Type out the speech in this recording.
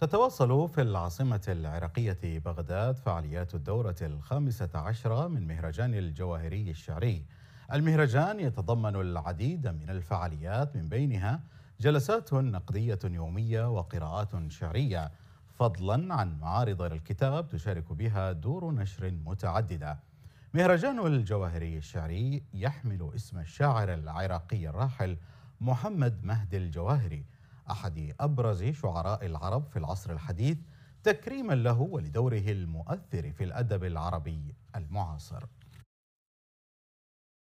تتواصل في العاصمة العراقية بغداد فعاليات الدورة الخامسة عشرة من مهرجان الجواهري الشعري المهرجان يتضمن العديد من الفعاليات من بينها جلسات نقدية يومية وقراءات شعرية فضلا عن معارض للكتاب تشارك بها دور نشر متعددة مهرجان الجواهري الشعري يحمل اسم الشاعر العراقي الراحل محمد مهدي الجواهري احد ابرز شعراء العرب في العصر الحديث تكريما له ولدوره المؤثر في الادب العربي المعاصر